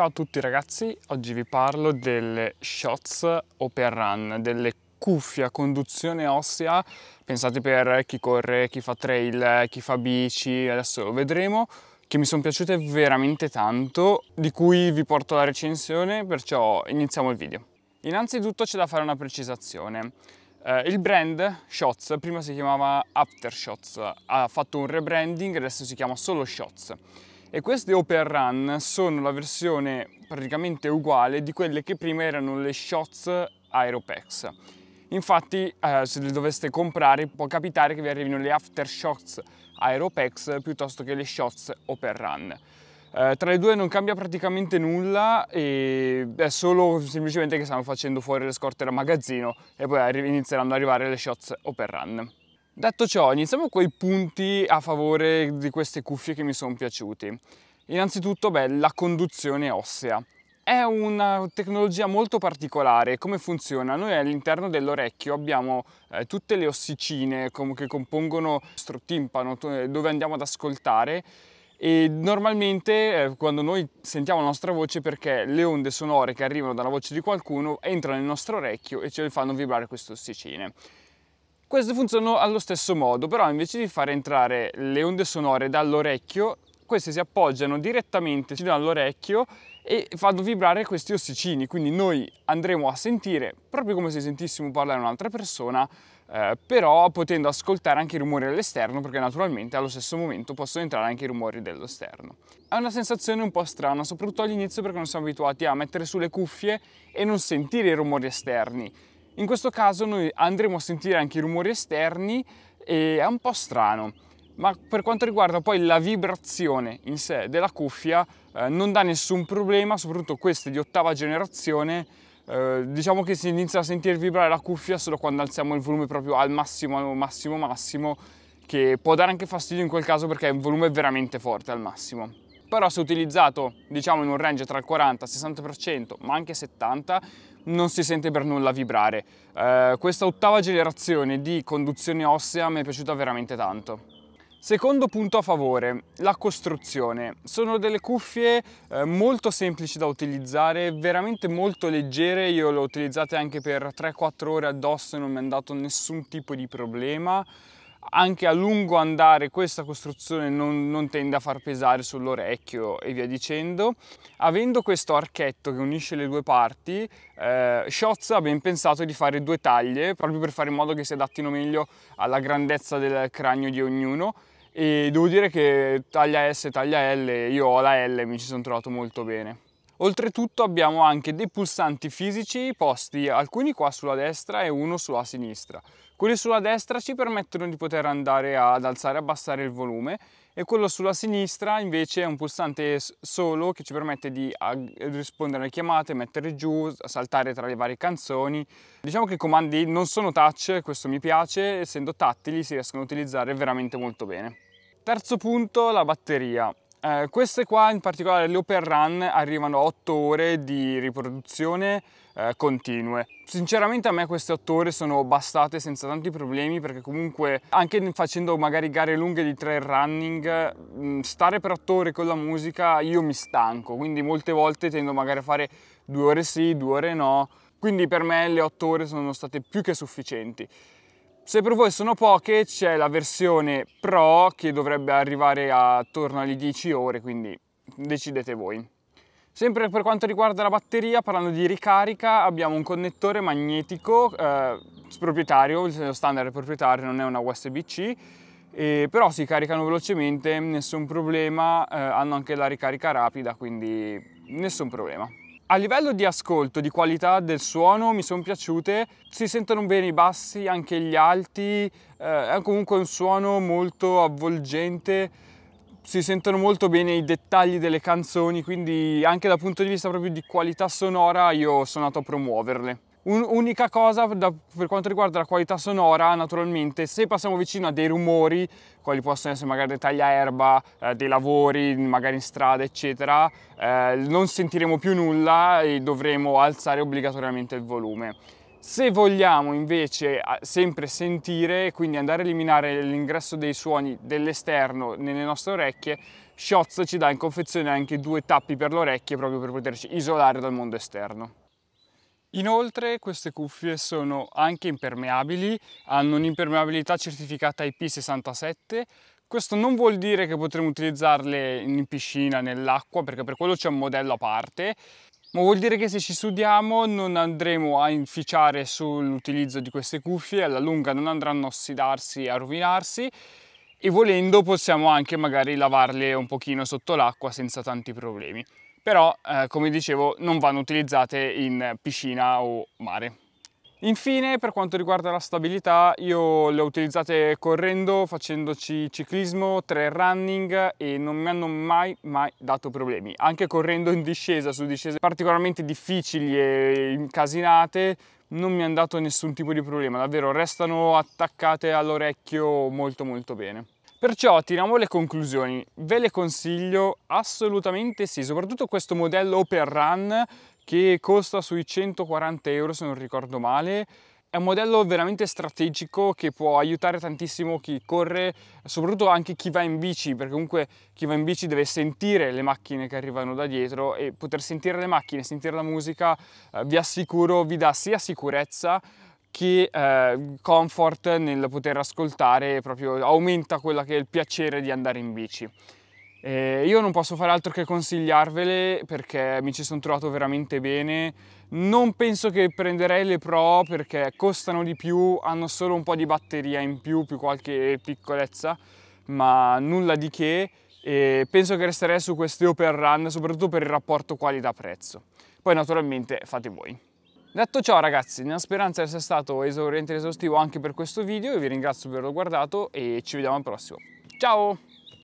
Ciao a tutti ragazzi, oggi vi parlo delle Shots Open Run, delle cuffie a conduzione ossea pensate per chi corre, chi fa trail, chi fa bici, adesso lo vedremo che mi sono piaciute veramente tanto, di cui vi porto la recensione, perciò iniziamo il video. Innanzitutto c'è da fare una precisazione. Eh, il brand Shots, prima si chiamava Aftershots, ha fatto un rebranding, adesso si chiama solo Shots e queste Open Run sono la versione praticamente uguale di quelle che prima erano le Shots Aeropex. Infatti eh, se le doveste comprare può capitare che vi arrivino le Aftershocks Aeropex piuttosto che le Shots Open Run. Eh, tra le due non cambia praticamente nulla, è solo semplicemente che stanno facendo fuori le scorte da magazzino e poi inizieranno ad arrivare le shots Open Run. Detto ciò, iniziamo con i punti a favore di queste cuffie che mi sono piaciuti. Innanzitutto, beh, la conduzione ossea. È una tecnologia molto particolare, come funziona? Noi all'interno dell'orecchio abbiamo eh, tutte le ossicine com che compongono il nostro timpano dove andiamo ad ascoltare e normalmente eh, quando noi sentiamo la nostra voce perché le onde sonore che arrivano dalla voce di qualcuno entrano nel nostro orecchio e ce le fanno vibrare queste ossicine. Queste funzionano allo stesso modo, però invece di fare entrare le onde sonore dall'orecchio, queste si appoggiano direttamente all'orecchio e fanno vibrare questi ossicini, quindi noi andremo a sentire proprio come se sentissimo parlare un'altra persona, eh, però potendo ascoltare anche i rumori all'esterno, perché naturalmente allo stesso momento possono entrare anche i rumori dell'esterno. È una sensazione un po' strana, soprattutto all'inizio perché non siamo abituati a mettere sulle cuffie e non sentire i rumori esterni in questo caso noi andremo a sentire anche i rumori esterni e è un po' strano, ma per quanto riguarda poi la vibrazione in sé della cuffia eh, non dà nessun problema, soprattutto queste di ottava generazione, eh, diciamo che si inizia a sentire vibrare la cuffia solo quando alziamo il volume proprio al massimo, al massimo, massimo, che può dare anche fastidio in quel caso perché è un volume veramente forte al massimo però se utilizzato diciamo in un range tra il 40 e il 60% ma anche 70% non si sente per nulla vibrare. Eh, questa ottava generazione di conduzione ossea mi è piaciuta veramente tanto. Secondo punto a favore, la costruzione. Sono delle cuffie eh, molto semplici da utilizzare, veramente molto leggere, io le ho utilizzate anche per 3-4 ore addosso e non mi è dato nessun tipo di problema anche a lungo andare questa costruzione non, non, tende a far pesare sull'orecchio e via dicendo. Avendo questo archetto che unisce le due parti, eh, Scholz ha ben pensato di fare due taglie proprio per fare in modo che si adattino meglio alla grandezza del cranio di ognuno e devo dire che taglia S e taglia L, io ho la L e mi ci sono trovato molto bene. Oltretutto abbiamo anche dei pulsanti fisici posti alcuni qua sulla destra e uno sulla sinistra. Quelli sulla destra ci permettono di poter andare ad alzare e abbassare il volume e quello sulla sinistra invece è un pulsante solo che ci permette di rispondere alle chiamate, mettere giù, saltare tra le varie canzoni. Diciamo che i comandi non sono touch, questo mi piace, essendo tattili si riescono a utilizzare veramente molto bene. Terzo punto, la batteria. Eh, queste qua, in particolare le Open Run, arrivano a 8 ore di riproduzione eh, continue. Sinceramente a me queste 8 ore sono bastate senza tanti problemi perché comunque anche facendo magari gare lunghe di trail running, mm, stare per 8 ore con la musica io mi stanco, quindi molte volte tendo magari a fare 2 ore sì, 2 ore no, quindi per me le 8 ore sono state più che sufficienti. Se per voi sono poche c'è la versione Pro che dovrebbe arrivare attorno alle 10 ore, quindi decidete voi. Sempre per quanto riguarda la batteria, parlando di ricarica, abbiamo un connettore magnetico eh, proprietario, lo standard proprietario non è una USB-C, eh, però si caricano velocemente, nessun problema, eh, hanno anche la ricarica rapida, quindi nessun problema. A livello di ascolto, di qualità del suono mi sono piaciute, si sentono bene i bassi, anche gli alti, eh, è comunque un suono molto avvolgente, si sentono molto bene i dettagli delle canzoni, quindi anche dal punto di vista proprio di qualità sonora io sono andato a promuoverle unica cosa da, per quanto riguarda la qualità sonora, naturalmente, se passiamo vicino a dei rumori, quali possono essere magari dei tagliaerba, eh, dei lavori, magari in strada, eccetera, eh, non sentiremo più nulla e dovremo alzare obbligatoriamente il volume. Se vogliamo invece sempre sentire, quindi andare a eliminare l'ingresso dei suoni dell'esterno nelle nostre orecchie, Shots ci dà in confezione anche due tappi per le orecchie proprio per poterci isolare dal mondo esterno. Inoltre queste cuffie sono anche impermeabili, hanno un'impermeabilità certificata IP67, questo non vuol dire che potremo utilizzarle in piscina, nell'acqua, perché per quello c'è un modello a parte, ma vuol dire che se ci sudiamo non andremo a inficiare sull'utilizzo di queste cuffie, alla lunga non andranno a ossidarsi e a rovinarsi e volendo possiamo anche magari lavarle un pochino sotto l'acqua senza tanti problemi però eh, come dicevo non vanno utilizzate in piscina o mare. Infine per quanto riguarda la stabilità io le ho utilizzate correndo, facendoci ciclismo, tre running e non mi hanno mai mai dato problemi, anche correndo in discesa su discese particolarmente difficili e incasinate non mi hanno dato nessun tipo di problema, davvero restano attaccate all'orecchio molto molto bene. Perciò tiriamo le conclusioni, ve le consiglio assolutamente sì, soprattutto questo modello Open Run che costa sui 140 euro se non ricordo male, è un modello veramente strategico che può aiutare tantissimo chi corre, soprattutto anche chi va in bici, perché comunque chi va in bici deve sentire le macchine che arrivano da dietro e poter sentire le macchine, sentire la musica, eh, vi assicuro, vi dà sia sicurezza che eh, comfort nel poter ascoltare proprio aumenta quello che è il piacere di andare in bici. Eh, io non posso fare altro che consigliarvele perché mi ci sono trovato veramente bene. Non penso che prenderei le Pro perché costano di più, hanno solo un po' di batteria in più, più qualche piccolezza, ma nulla di che. E penso che resterei su queste Open Run soprattutto per il rapporto qualità-prezzo. Poi naturalmente fate voi. Detto ciò ragazzi, nella speranza di essere stato esauriente e esaustivo anche per questo video, vi ringrazio per averlo guardato e ci vediamo al prossimo. Ciao!